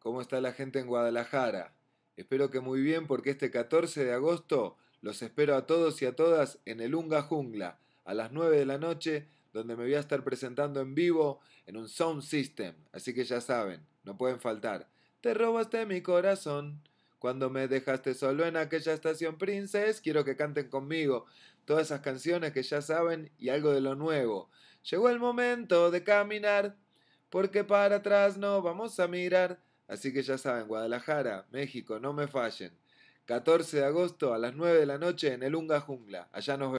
¿Cómo está la gente en Guadalajara? Espero que muy bien porque este 14 de agosto los espero a todos y a todas en el Unga Jungla a las 9 de la noche donde me voy a estar presentando en vivo en un Sound System. Así que ya saben, no pueden faltar. Te robaste mi corazón. Cuando me dejaste solo en aquella estación, Princess, quiero que canten conmigo todas esas canciones que ya saben y algo de lo nuevo. Llegó el momento de caminar, porque para atrás no vamos a mirar. Así que ya saben, Guadalajara, México, no me fallen. 14 de agosto a las 9 de la noche en el Unga Jungla. Allá nos vemos.